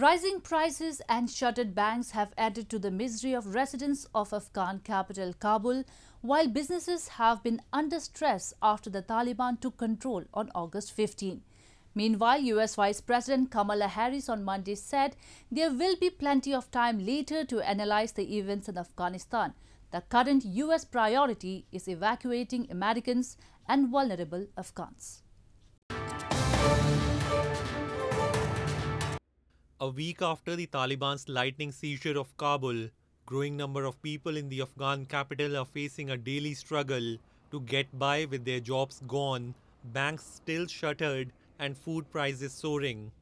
Rising prices and shuttered banks have added to the misery of residents of Afghan capital Kabul, while businesses have been under stress after the Taliban took control on August 15. Meanwhile, US Vice President Kamala Harris on Monday said there will be plenty of time later to analyze the events in Afghanistan. The current US priority is evacuating Americans and vulnerable Afghans. A week after the Taliban's lightning seizure of Kabul, growing number of people in the Afghan capital are facing a daily struggle to get by with their jobs gone, banks still shuttered, and food prices soaring.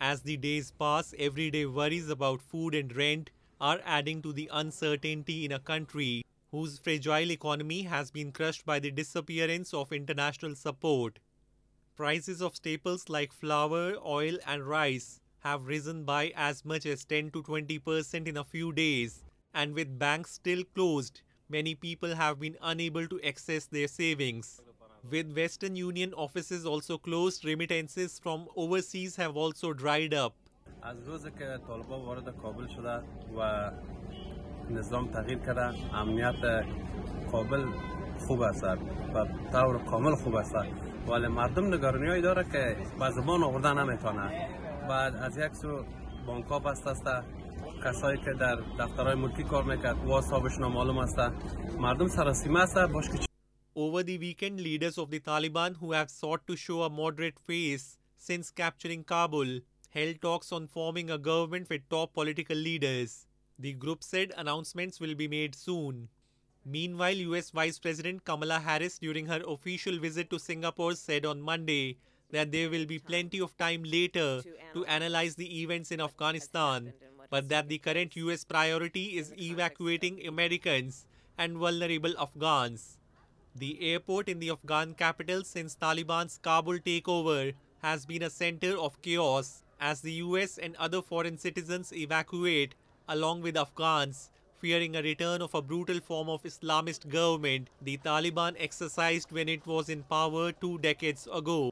As the days pass, everyday worries about food and rent are adding to the uncertainty in a country whose fragile economy has been crushed by the disappearance of international support. Prices of staples like flour, oil, and rice have risen by as much as 10 to 20% in a few days. And with banks still closed, many people have been unable to access their savings. With Western Union offices also closed, remittances from overseas have also dried up. از روزی که طالبا وارد کابل شده و نظام تغییر کرده امنیت کابل خوب است و طور کامل خوب است ولی مردم نگرانی داره که به زبان آوردن نمیتونه از یک سو کسایی که در دفترهای ملکی کار میکرد و مردم سراسیمه باش که Over the weekend, leaders of the Taliban, who have sought to show a moderate face since capturing Kabul, held talks on forming a government with top political leaders. The group said announcements will be made soon. Meanwhile, US Vice President Kamala Harris, during her official visit to Singapore, said on Monday that there will be plenty of time later to analyze the events in Afghanistan, but that the current US priority is evacuating Americans and vulnerable Afghans. The airport in the Afghan capital since Taliban's Kabul takeover has been a center of chaos as the US and other foreign citizens evacuate along with Afghans fearing a return of a brutal form of Islamist government the Taliban exercised when it was in power two decades ago.